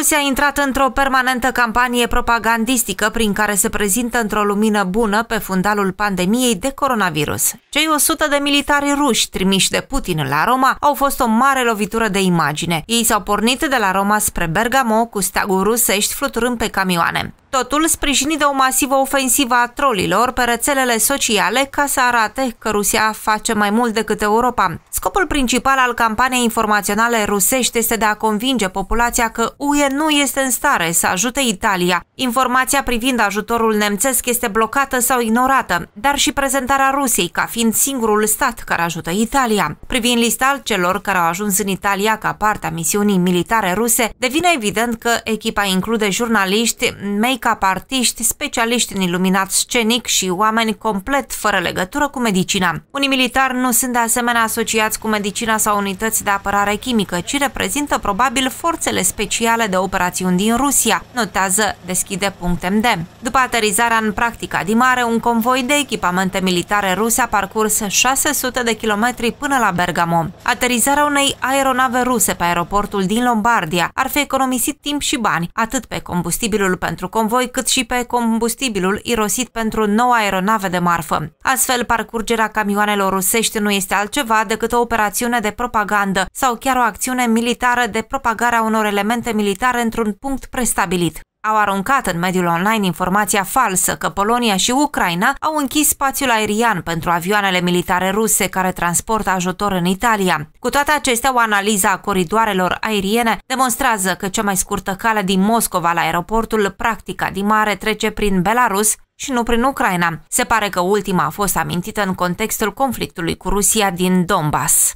Rusia a intrat într-o permanentă campanie propagandistică prin care se prezintă într-o lumină bună pe fundalul pandemiei de coronavirus. Cei 100 de militari ruși trimiși de Putin la Roma au fost o mare lovitură de imagine. Ei s-au pornit de la Roma spre Bergamo cu steaguri rusești fluturând pe camioane. Totul sprijinit de o masivă ofensivă a trolilor pe rețelele sociale ca să arate că Rusia face mai mult decât Europa. Scopul principal al campaniei informaționale rusești este de a convinge populația că UE nu este în stare să ajute Italia. Informația privind ajutorul nemțesc este blocată sau ignorată, dar și prezentarea Rusiei ca fiind singurul stat care ajută Italia. Privind lista celor care au ajuns în Italia ca parte a misiunii militare ruse, devine evident că echipa include jurnaliști, make make-up artiști, specialiști în iluminat scenic și oameni complet fără legătură cu medicina. Unii militari nu sunt de asemenea asociați cu medicina sau unități de apărare chimică, ci reprezintă probabil forțele speciale de operațiuni din Rusia, notează deschide.md. După aterizarea în practica din mare, un convoi de echipamente militare ruse a parcurs 600 de kilometri până la Bergamo. Aterizarea unei aeronave ruse pe aeroportul din Lombardia ar fi economisit timp și bani, atât pe combustibilul pentru convoi, convoi, cât și pe combustibilul irosit pentru noua aeronave de marfă. Astfel, parcurgerea camioanelor rusești nu este altceva decât o operațiune de propagandă sau chiar o acțiune militară de propagare a unor elemente militare într-un punct prestabilit. Au aruncat în mediul online informația falsă că Polonia și Ucraina au închis spațiul aerian pentru avioanele militare ruse care transportă ajutor în Italia. Cu toate acestea, o analiză a coridoarelor aeriene demonstrează că cea mai scurtă cale din Moscova la aeroportul Practica din mare trece prin Belarus și nu prin Ucraina. Se pare că ultima a fost amintită în contextul conflictului cu Rusia din Donbass.